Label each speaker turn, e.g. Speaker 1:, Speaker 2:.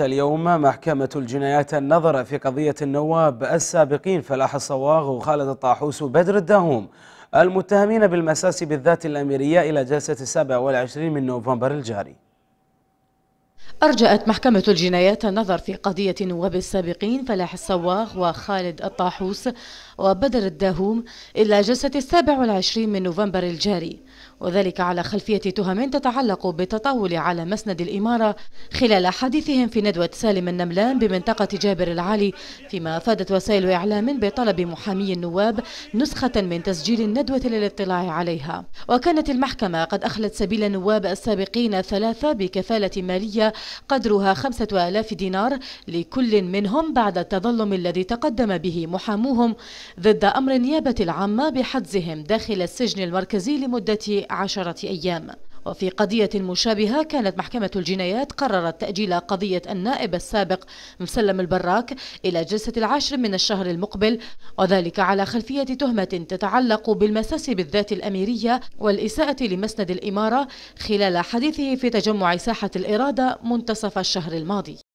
Speaker 1: اليوم محكمة الجنايات النظر في قضية النواب السابقين فلاح الصواغ وخالد الطاحوس وبدر الدهوم المتهمين بالمساس بالذات الأميرية إلى جلسة السابع والعشرين من نوفمبر الجاري
Speaker 2: أرجأت محكمة الجنايات النظر في قضية النواب السابقين فلاح الصواغ وخالد الطاحوس وبدر الداهوم إلى جلسة السابع والعشرين من نوفمبر الجاري وذلك على خلفية تهم تتعلق بالتطاول على مسند الإمارة خلال حديثهم في ندوة سالم النملان بمنطقة جابر العالي فيما أفادت وسائل إعلام بطلب محامي النواب نسخة من تسجيل الندوة للاطلاع عليها وكانت المحكمة قد أخلت سبيل النواب السابقين ثلاثة بكفالة مالية قدرها 5000 دينار لكل منهم بعد التظلم الذي تقدم به محاموهم ضد أمر النيابة العامة بحجزهم داخل السجن المركزي لمدة عشرة أيام وفي قضية مشابهة كانت محكمة الجنايات قررت تأجيل قضية النائب السابق مسلم البراك إلى جلسة العاشر من الشهر المقبل وذلك على خلفية تهمة تتعلق بالمساس بالذات الأميرية والإساءة لمسند الإمارة خلال حديثه في تجمع ساحة الإرادة منتصف الشهر الماضي